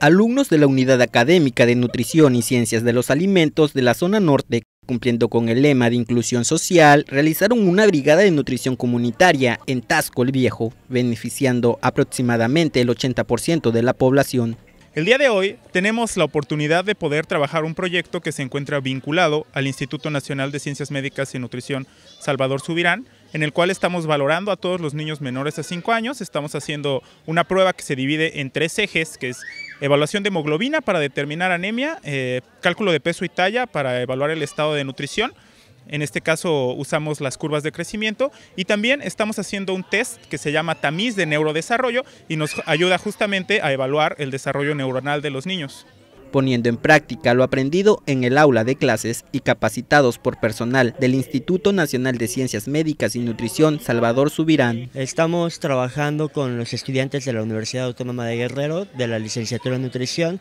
alumnos de la Unidad Académica de Nutrición y Ciencias de los Alimentos de la zona norte, cumpliendo con el lema de inclusión social, realizaron una brigada de nutrición comunitaria en Tasco el Viejo, beneficiando aproximadamente el 80% de la población. El día de hoy tenemos la oportunidad de poder trabajar un proyecto que se encuentra vinculado al Instituto Nacional de Ciencias Médicas y Nutrición Salvador Subirán, en el cual estamos valorando a todos los niños menores a 5 años. Estamos haciendo una prueba que se divide en tres ejes, que es evaluación de hemoglobina para determinar anemia, eh, cálculo de peso y talla para evaluar el estado de nutrición. En este caso usamos las curvas de crecimiento y también estamos haciendo un test que se llama tamiz de neurodesarrollo y nos ayuda justamente a evaluar el desarrollo neuronal de los niños poniendo en práctica lo aprendido en el aula de clases y capacitados por personal del Instituto Nacional de Ciencias Médicas y Nutrición Salvador Subirán. Estamos trabajando con los estudiantes de la Universidad Autónoma de Guerrero de la licenciatura en nutrición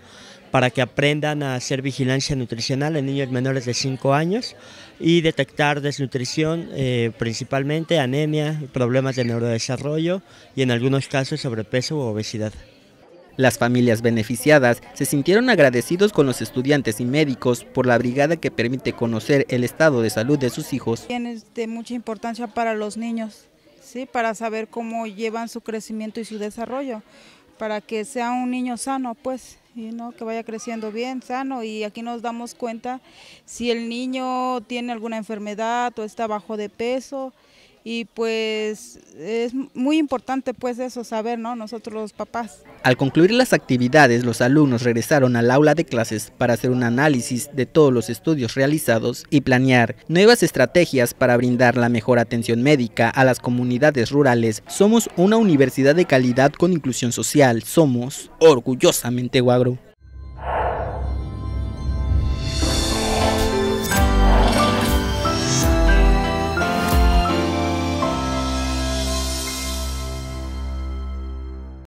para que aprendan a hacer vigilancia nutricional en niños menores de 5 años y detectar desnutrición, eh, principalmente anemia, problemas de neurodesarrollo y en algunos casos sobrepeso u obesidad. Las familias beneficiadas se sintieron agradecidos con los estudiantes y médicos por la brigada que permite conocer el estado de salud de sus hijos. Es de mucha importancia para los niños, ¿sí? para saber cómo llevan su crecimiento y su desarrollo, para que sea un niño sano, pues, y no que vaya creciendo bien, sano. Y aquí nos damos cuenta si el niño tiene alguna enfermedad o está bajo de peso y pues es muy importante pues eso saber, ¿no? Nosotros los papás. Al concluir las actividades, los alumnos regresaron al aula de clases para hacer un análisis de todos los estudios realizados y planear nuevas estrategias para brindar la mejor atención médica a las comunidades rurales. Somos una universidad de calidad con inclusión social. Somos orgullosamente Guagro.